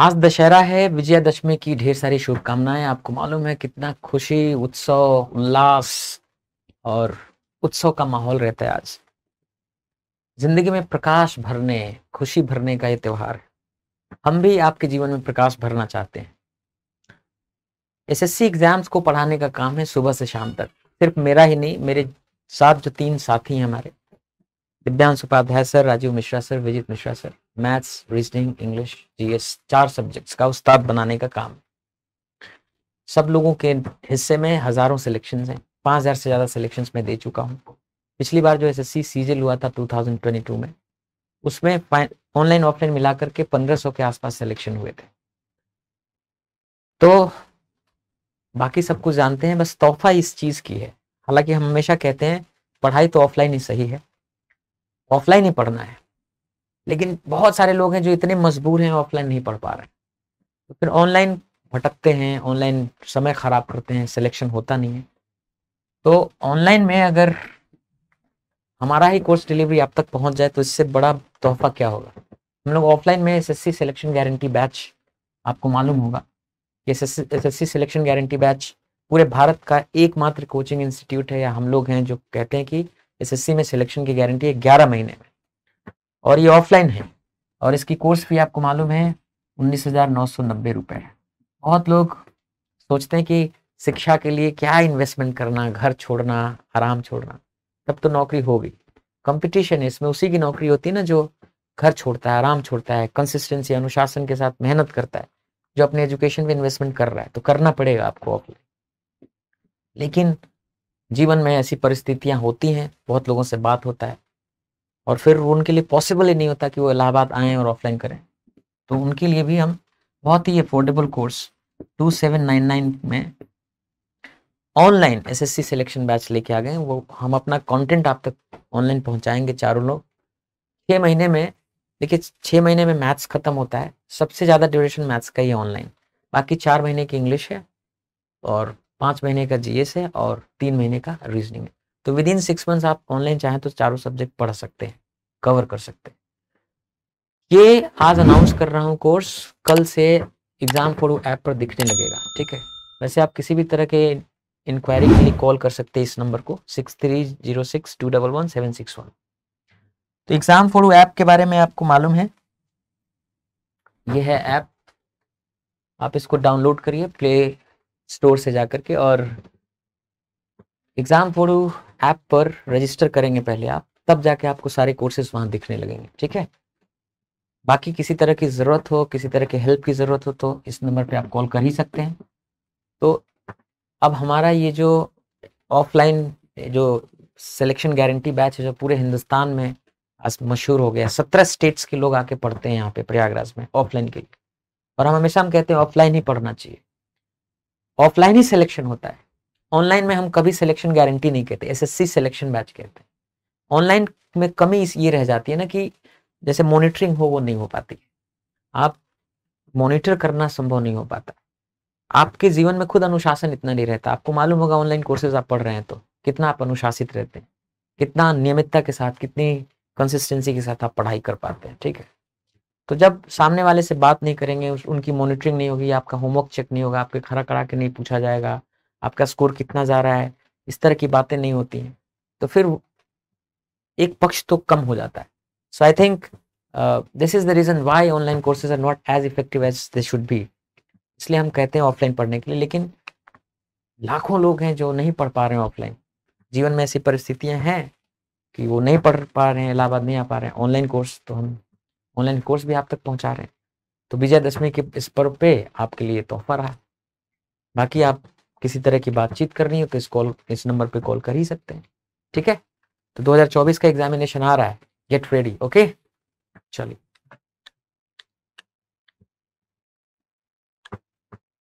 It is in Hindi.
आज दशहरा है विजयादशमी की ढेर सारी शुभकामनाएं आपको मालूम है कितना खुशी उत्सव उल्लास और उत्सव का माहौल रहता है आज जिंदगी में प्रकाश भरने खुशी भरने का ये त्यौहार है हम भी आपके जीवन में प्रकाश भरना चाहते हैं एसएससी एग्जाम्स को पढ़ाने का काम है सुबह से शाम तक सिर्फ मेरा ही नहीं मेरे साथ जो तीन साथी हैं हमारे Divyansh Upadhyay sir Rajeev Mishra sir Vijit Mishra sir maths reasoning English GS चार सब्जेक्ट्स का उस्ताद बनाने का काम सब लोगों के हिस्से में हजारों सिलेक्शन हैं पाँच हजार से ज़्यादा सिलेक्शन मैं दे चुका हूँ पिछली बार जो एस एस सी सीजल हुआ था टू में उसमें ऑनलाइन ऑफलाइन मिला करके पंद्रह के आसपास सिलेक्शन हुए थे तो बाकी सब कुछ जानते हैं बस तोहफा इस चीज़ की है हालांकि हम हमेशा कहते हैं पढ़ाई तो ऑफलाइन ही सही है ऑफलाइन ही पढ़ना है लेकिन बहुत सारे लोग हैं जो इतने मजबूर हैं ऑफलाइन नहीं पढ़ पा रहे तो फिर ऑनलाइन भटकते हैं ऑनलाइन समय ख़राब करते हैं सिलेक्शन होता नहीं है तो ऑनलाइन में अगर हमारा ही कोर्स डिलीवरी आप तक पहुंच जाए तो इससे बड़ा तोहफा क्या होगा हम लोग ऑफलाइन में एस सिलेक्शन गारंटी बैच आपको मालूम होगा कि सी सिलेक्शन गारंटी बैच पूरे भारत का एकमात्र कोचिंग इंस्टीट्यूट है या हम लोग हैं जो कहते हैं कि एसएससी में सिलेक्शन की गारंटी है ग्यारह महीने में और ये ऑफलाइन है और इसकी कोर्स फी आपको मालूम है उन्नीस हज़ार नौ सौ नब्बे रुपये है बहुत लोग सोचते हैं कि शिक्षा के लिए क्या इन्वेस्टमेंट करना घर छोड़ना आराम छोड़ना तब तो नौकरी होगी कंपटीशन है इसमें उसी की नौकरी होती है ना जो घर छोड़ता है आराम छोड़ता है कंसिस्टेंसी अनुशासन के साथ मेहनत करता है जो अपने एजुकेशन में इन्वेस्टमेंट कर रहा है तो करना पड़ेगा आपको ऑफलाइन लेकिन जीवन में ऐसी परिस्थितियां होती हैं बहुत लोगों से बात होता है और फिर उनके लिए पॉसिबल ही नहीं होता कि वो इलाहाबाद आएँ और ऑफलाइन करें तो उनके लिए भी हम बहुत ही affordable course two seven nine nine में ऑनलाइन एसएससी सिलेक्शन बैच लेके आ गए वो हम अपना कंटेंट आप तक ऑनलाइन पहुंचाएंगे चारों लोग छः महीने में देखिए छः महीने में मैथ्स खत्म होता है सबसे ज़्यादा ड्यूरेशन मैथ्स का ही ऑनलाइन बाकी चार महीने की इंग्लिश है और पाँच महीने का जीएस है और तीन महीने का रीजनिंग है तो विद इन सिक्स मंथ आप ऑनलाइन चाहे तो चारों सब्जेक्ट पढ़ सकते हैं कवर कर सकते हैं ये आज अनाउंस कर रहा हूँ कोर्स कल से एग्जाम फोर ऐप पर दिखने लगेगा ठीक है वैसे आप किसी भी तरह के इंक्वायरी के लिए कॉल कर सकते हैं इस नंबर को six three zero six two double one seven six one तो एग्जाम फोर ऐप के बारे में आपको मालूम है ये है ऐप आप इसको डाउनलोड करिए प्ले स्टोर से जा करके और एग्ज़ाम फोरू ऐप पर रजिस्टर करेंगे पहले आप तब जाके आपको सारे कोर्सेज वहाँ दिखने लगेंगे ठीक है बाकी किसी तरह की ज़रूरत हो किसी तरह की हेल्प की ज़रूरत हो तो इस नंबर पे आप कॉल कर ही सकते हैं तो अब हमारा ये जो ऑफलाइन जो सिलेक्शन गारंटी बैच है जो पूरे हिंदुस्तान में मशहूर हो गया सत्रह स्टेट्स के लोग आके पढ़ते हैं यहाँ पे प्रयागराज में ऑफलाइन के लिए और हम हमेशा हम कहते हैं ऑफलाइन ही पढ़ना चाहिए ऑफलाइन ही सिलेक्शन होता है ऑनलाइन में हम कभी सिलेक्शन गारंटी नहीं कहते एसएससी सिलेक्शन बैच कहते हैं ऑनलाइन में कमी ये रह जाती है ना कि जैसे मॉनिटरिंग हो वो नहीं हो पाती आप मॉनिटर करना संभव नहीं हो पाता आपके जीवन में खुद अनुशासन इतना नहीं रहता आपको मालूम होगा ऑनलाइन कोर्सेज आप पढ़ रहे हैं तो कितना आप अनुशासित रहते हैं कितना नियमितता के साथ कितनी कंसिस्टेंसी के साथ आप पढ़ाई कर पाते हैं ठीक है तो जब सामने वाले से बात नहीं करेंगे उनकी मॉनिटरिंग नहीं होगी आपका होमवर्क चेक नहीं होगा आपके खड़ा खड़ा के नहीं पूछा जाएगा आपका स्कोर कितना जा रहा है इस तरह की बातें नहीं होती हैं तो फिर एक पक्ष तो कम हो जाता है so I think this is the reason why online courses are not as effective as they should be इसलिए हम कहते हैं ऑफलाइन पढ़ने के लिए लेकिन लाखों लोग हैं जो नहीं पढ़ पा रहे हैं ऑफलाइन जीवन में ऐसी परिस्थितियां हैं कि वो नहीं पढ़ पा रहे हैं इलाहाबाद नहीं आ पा रहे हैं ऑनलाइन कोर्स तो हम ऑनलाइन कोर्स भी आप तक पहुंचा रहे हैं तो विजयदशमी के इस पर्व पे आपके लिए तोहफा रहा बाकी आप किसी तरह की बातचीत करनी हो तो इस कॉल इस नंबर पे कॉल कर ही सकते हैं ठीक है तो 2024 का एग्जामिनेशन आ रहा है गेट रेडी ओके चलिए